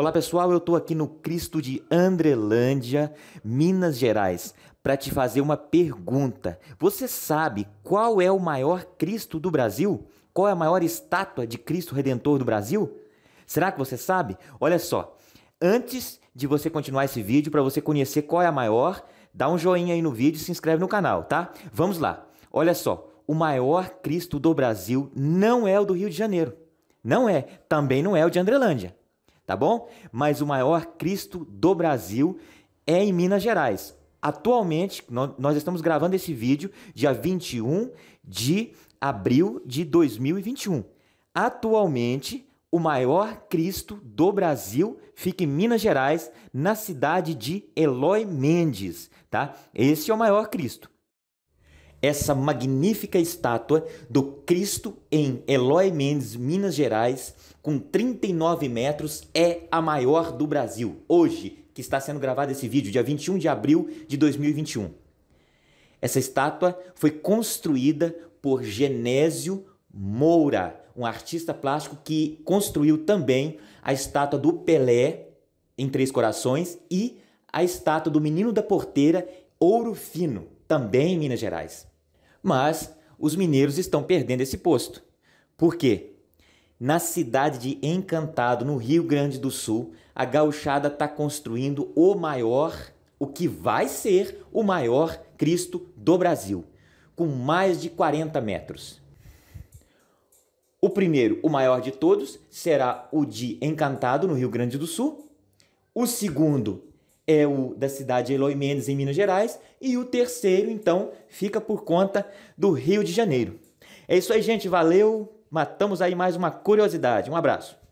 Olá pessoal, eu estou aqui no Cristo de Andrelândia, Minas Gerais, para te fazer uma pergunta. Você sabe qual é o maior Cristo do Brasil? Qual é a maior estátua de Cristo Redentor do Brasil? Será que você sabe? Olha só, antes de você continuar esse vídeo, para você conhecer qual é a maior, dá um joinha aí no vídeo e se inscreve no canal, tá? Vamos lá. Olha só, o maior Cristo do Brasil não é o do Rio de Janeiro. Não é, também não é o de Andrelândia tá bom? Mas o maior Cristo do Brasil é em Minas Gerais. Atualmente, nós estamos gravando esse vídeo dia 21 de abril de 2021. Atualmente, o maior Cristo do Brasil fica em Minas Gerais, na cidade de Eloy Mendes, tá? Esse é o maior Cristo essa magnífica estátua do Cristo em Eloy Mendes, Minas Gerais, com 39 metros, é a maior do Brasil, hoje, que está sendo gravado esse vídeo, dia 21 de abril de 2021. Essa estátua foi construída por Genésio Moura, um artista plástico que construiu também a estátua do Pelé em Três Corações e a estátua do Menino da Porteira, Ouro Fino também em Minas Gerais. Mas os mineiros estão perdendo esse posto. Por quê? Na cidade de Encantado, no Rio Grande do Sul, a gauchada está construindo o maior, o que vai ser o maior Cristo do Brasil, com mais de 40 metros. O primeiro, o maior de todos, será o de Encantado, no Rio Grande do Sul. O segundo é o da cidade Eloy Mendes, em Minas Gerais, e o terceiro, então, fica por conta do Rio de Janeiro. É isso aí, gente. Valeu. Matamos aí mais uma curiosidade. Um abraço.